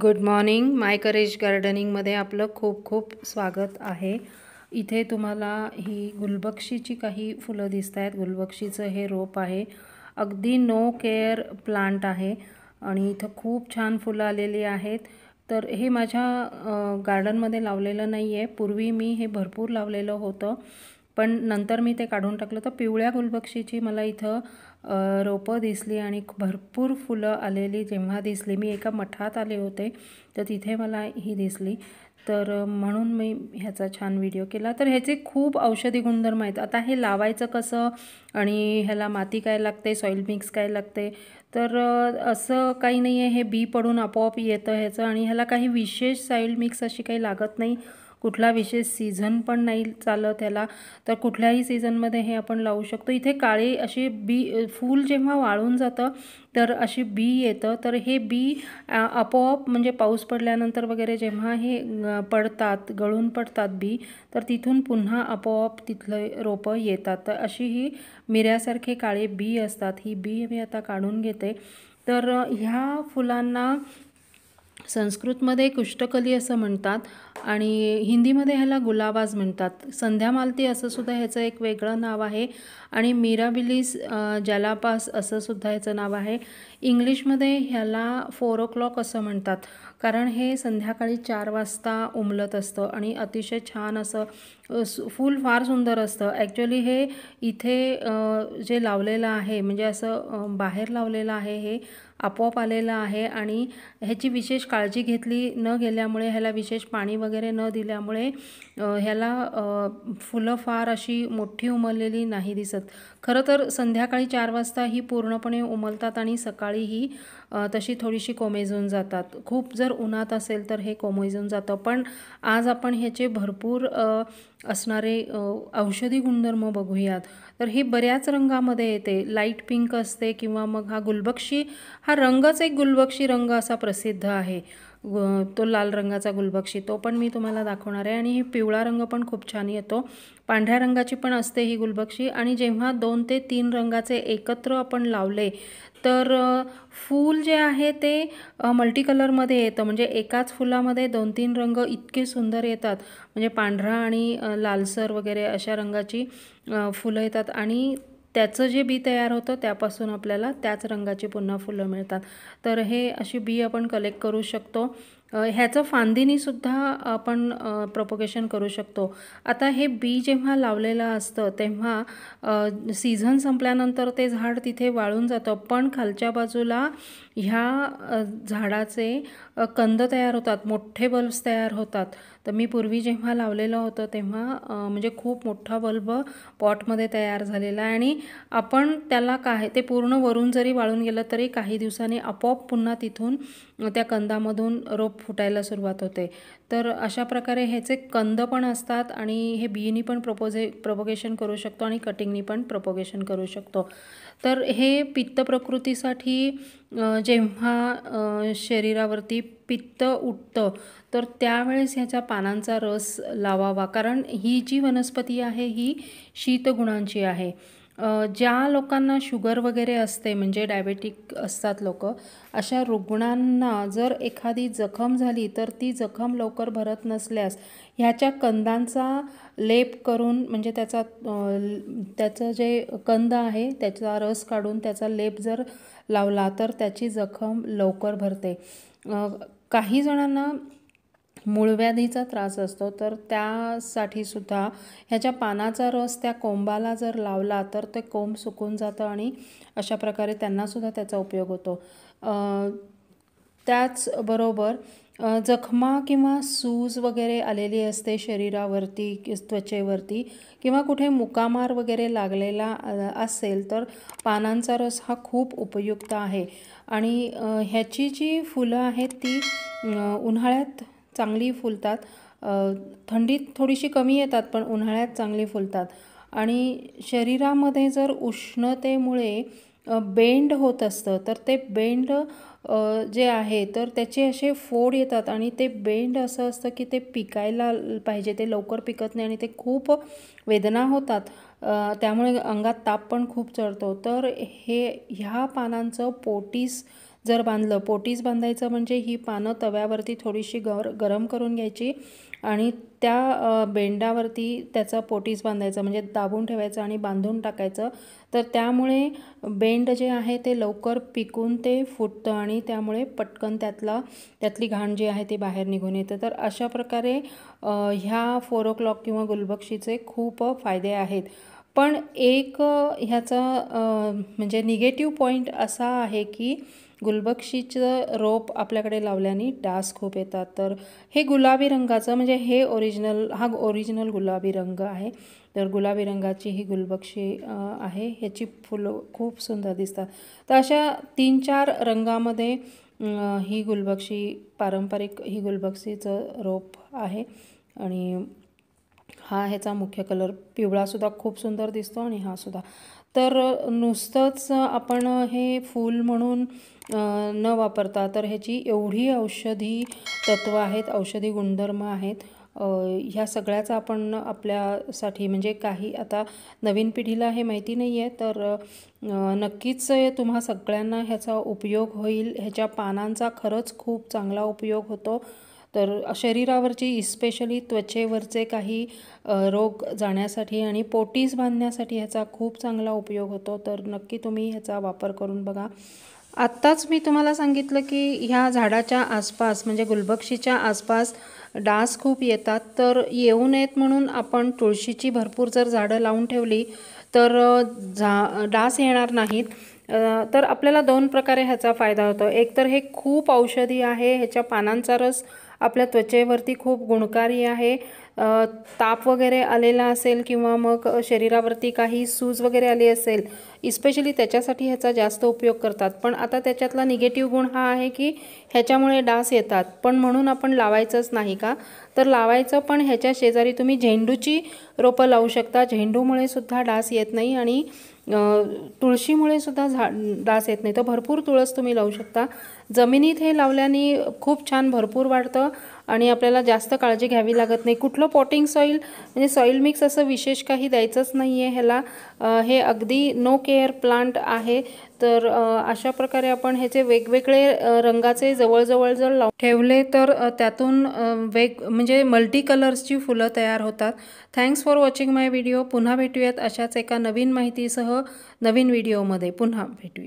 good morning my courage गार्डनिंगमध्ये आपलं खूप खूप स्वागत आहे इथे तुम्हाला ही गुलबक्षीची काही फुलं दिसत आहेत गुलबक्षीचं हे रोप आहे अगदी नो केअर प्लांट आहे आणि इथं खूप छान फुलं आलेली आहेत तर हे माझ्या गार्डनमध्ये लावलेलं नाही आहे पूर्वी मी हे भरपूर लावलेलं होतं पण नंतर मी ते काढून टाकलं तर पिवळ्या गुलबक्षीची मला इथं रोपं दिसली आणि भरपूर फुलं आलेली जेव्हा दिसली मी एका मठात आले होते तर तिथे मला ही दिसली तर म्हणून मी ह्याचा छान व्हिडिओ केला तर ह्याचे खूप औषधी गुणधर्म आहेत आता हे लावायचं कसं आणि ह्याला माती काय लागते सॉईल मिक्स काय लागते तर असं काही नाही आहे हे बी पडून आपोआप येतं ह्याचं आणि ह्याला काही विशेष सॉईल मिक्स अशी काही लागत नाही कुठला विशेष सीझन पण नाही चालत त्याला तर कुठल्याही सीझनमध्ये हे आपण लावू शकतो इथे काळे अशी बी फूल जेव्हा वाळून जातं तर अशी बी येतं तर हे बी आपोआप म्हणजे पाऊस पडल्यानंतर वगैरे जेव्हा हे पडतात गळून पडतात बी तर तिथून पुन्हा आपोआप तिथलं रोपं येतात तर अशी ही मिऱ्यासारखे काळे बी असतात ही बी मी आता काढून घेते तर ह्या फुलांना संस्कृतमध्ये कुष्टकली असं म्हणतात आणि हिंदीमध्ये ह्याला गुलाबाज म्हणतात संध्या मालती असं सुद्धा ह्याचं एक वेगळं नाव आहे आणि मिराबिलीस जलापास असं सुद्धा ह्याचं नाव आहे इंग्लिशमध्ये ह्याला फोर ओ क्लॉक असं म्हणतात कारण हे संध्याकाळी चार वाजता उमलत असतं आणि अतिशय छान असं फूल फार सुंदर असतं ॲक्च्युली हे इथे जे लावलेलं आहे म्हणजे असं बाहेर लावलेलं आहे हे आपोआप आलेला आहे आणि ह्याची विशेष काळजी घेतली न गेल्यामुळे ह्याला विशेष पाणी वगैरे न दिल्यामुळे ह्याला फुलं फार अशी मोठी उमललेली नाही दिसत खरं तर संध्याकाळी चार वाजता ही पूर्णपणे उमलतात आणि सकाळी ही तशी थोडीशी कोमेजून जातात खूप जर उन्हात असेल तर हे कोमेजून जातं पण आज आपण ह्याचे भरपूर असणारे औषधी गुणधर्म बघूयात तर हे बऱ्याच रंगामध्ये येते लाईट पिंक असते किंवा मग हा गुलबक्षी हा रंगच एक गुलबक्षी रंग असा प्रसिद्ध आहे तो लाल रंगाचा गुलबक्षी तो पण मी तुम्हाला दाखवणार आहे आणि ही पिवळा रंग पण खूप छान येतो पांढऱ्या रंगाची पण असते ही गुलबक्षी आणि जेव्हा दोन ते तीन रंगाचे एकत्र आपण लावले तर फूल जे आहे ते मल्टी कलरमध्ये येतं म्हणजे एकाच फुलामध्ये दोन तीन रंग इतके सुंदर येतात म्हणजे पांढरा आणि लालसर वगैरे अशा रंगाची फुलं येतात आणि त्याचं जे बी तयार होतं त्यापासून आपल्याला त्याच रंगाची पुन्हा फुलं मिळतात तर हे अशी बी आपण कलेक्ट करू शकतो ह्याचं फांदीनीसुद्धा आपण प्रोपोगेशन करू शकतो आता हे बी जेव्हा लावलेलं असतं तेव्हा सीझन संपल्यानंतर ते झाड तिथे वाळून जातं पण खालच्या बाजूला ह्या झाडाचे कंद तयार होतात मोठे बल्ब्स तयार होतात तर मी पूर्वी जेव्हा लावलेलं होतं तेव्हा म्हणजे खूप मोठा बल्ब पॉटमध्ये तयार झालेला आहे आणि आपण त्याला काय ते पूर्ण वरून जरी वाळून गेलं तरी काही दिवसांनी आपोआप पुन्हा तिथून त्या कंदामधून रोप फुटायला सुरुवात होते तर अशा प्रकारे ह्याचे कंद पण असतात आणि हे बियनी पण प्रपोजे प्रपोगेशन करू शकतो आणि कटिंगनी पण प्रपोगेशन करू शकतो तर हे पित्त प्रकृतीसाठी जेव्हा शरीरावरती पित्त उठतं तर त्यावेळेस ह्याच्या पानांचा रस लावावा कारण ही जी वनस्पती आहे ही शीतगुणांची आहे ज्या लोकांना शुगर वगैरे असते म्हणजे डायबेटिक असतात लोक अशा रुग्णांना जर एखादी जखम झाली तर ती जखम लवकर भरत नसल्यास ह्याच्या कंदांचा लेप करून म्हणजे त्याचा त्याचं जे कंद आहे त्याचा रस काढून त्याचा लेप जर लावला तर त्याची जखम लवकर भरते काही जणांना मूळव्याधीचा त्रास असतो तर त्यासाठी सुद्धा ह्याच्या पानाचा रस त्या कोंबाला जर लावला तर ते कोंब सुकून जातं आणि अशा प्रकारे त्यांनासुद्धा त्याचा उपयोग होतो त्याचबरोबर जखमा किंवा सूज वगैरे आलेली असते शरीरावरती त्वचेवरती किंवा कुठे मुकामार वगैरे लागलेला असेल तर पानांचा रस हा खूप उपयुक्त आहे आणि ह्याची जी फुलं आहेत ती उन्हाळ्यात चांगली फुलतात थंडीत थोडीशी कमी येतात पण उन्हाळ्यात चांगली फुलतात आणि शरीरामध्ये जर उष्णतेमुळे बेंड होत असतं तर ते बेंड जे आहे तर त्याचे असे फोड येतात आणि ते बेंड असं असतं की ते पिकायला पाहिजे ते लवकर पिकत नाही आणि ते खूप वेदना होतात त्यामुळे अंगात ताप पण खूप चढतो तर हे ह्या पानांचं पोटीस जर बांधलं पोटीस बांधायचं म्हणजे ही पानं तव्यावरती थोडीशी गर गरम करून घ्यायची आणि त्या बेंडावरती त्याचं पोटीस बांधायचं म्हणजे दाबून ठेवायचं आणि बांधून टाकायचं तर त्यामुळे बेंड जे आहे ते लवकर पिकून ते फुटतं आणि त्यामुळे पटकन त्यातला त्यातली घाण जी आहे ती बाहेर निघून येते तर अशा प्रकारे ह्या फोर ओ क्लॉक किंवा गुलबक्षीचे खूप फायदे आहेत पण एक ह्याचा म्हणजे निगेटिव्ह पॉईंट असा आहे की गुलबक्षीचं रोप आपल्याकडे लावल्याने डास खूप येतात तर हे गुलाबी रंगाचं म्हणजे हे ओरिजिनल हा ओरिजिनल गुलाबी रंग आहे तर गुलाबी रंगाची ही गुलबक्षी आहे ह्याची फुलं खूप सुंदर दिसतात तर अशा तीन चार रंगामध्ये ही गुलबक्षी पारंपरिक ही गुलबक्षीचं रोप आहे आणि हा ह्याचा मुख्य कलर पिवळासुद्धा खूप सुंदर दिसतो आणि हा सुद्धा तर नुसतंच आपण हे फूल म्हणून न वापरता तर ह्याची एवढी औषधी तत्व आहेत औषधी गुणधर्म आहेत ह्या सगळ्याचा आपण आपल्यासाठी म्हणजे काही आता नवीन पिढीला हे माहिती नाही आहे तर नक्कीच तुम्हा सगळ्यांना ह्याचा उपयोग होईल ह्याच्या पानांचा खरंच खूप चांगला उपयोग होतो तर शरीरावरची इस्पेशली त्वचेवरचे काही रोग जाण्यासाठी आणि पोटीस बांधण्यासाठी ह्याचा खूप चांगला उपयोग होतो तर नक्की तुम्ही ह्याचा वापर करून बघा आत्ताच मी तुम्हाला सांगितलं की ह्या झाडाच्या आसपास म्हणजे गुलबक्षीच्या आसपास डास खूप येतात तर येऊ नयेत म्हणून आपण तुळशीची भरपूर जर झाडं लावून ठेवली तर झा डास येणार नाहीत तर आपल्याला दोन प्रकारे ह्याचा फायदा होतो एक तर हे खूप औषधी आहे ह्याच्या पानांचा रस आपल्या त्वचेवरती खूप गुणकारी आहे ताप वगैरे आलेला असेल किंवा मग शरीरावरती काही सूज वगैरे आली असेल इस्पेशली त्याच्यासाठी ह्याचा जास्त उपयोग करतात पण आता त्याच्यातला निगेटिव्ह गुण हा आहे की ह्याच्यामुळे डास येतात पण म्हणून आपण लावायचंच नाही का तर लावायचं पण ह्याच्या शेजारी तुम्ही झेंडूची रोपं लावू शकता झेंडूमुळे सुद्धा डास येत नाही आणि तुळशीमुळे सुद्धा झा डास येत नाही तर भरपूर तुळस तुम्ही लावू शकता जमिनीत हे लावल्याने खूप छान भरपूर वाढतं आणि आपल्याला जास्त काळजी घ्यावी लागत नाही कुठलं पॉटिंग सॉईल म्हणजे सॉईल मिक्स असं विशेष काही द्यायचंच नाही आहे ह्याला हे अगदी नो केअर प्लांट आहे तर अशा प्रकारे आपण ह्याचे वेगवेगळे रंगाचे जवळजवळ जर लाव ठेवले तर त्यातून वेग म्हणजे मल्टी कलर्सची फुलं तयार होतात thanks for watching my video पुन्हा भेटूयात अशाच एका नवीन माहितीसह नवीन व्हिडिओमध्ये पुन्हा भेटूया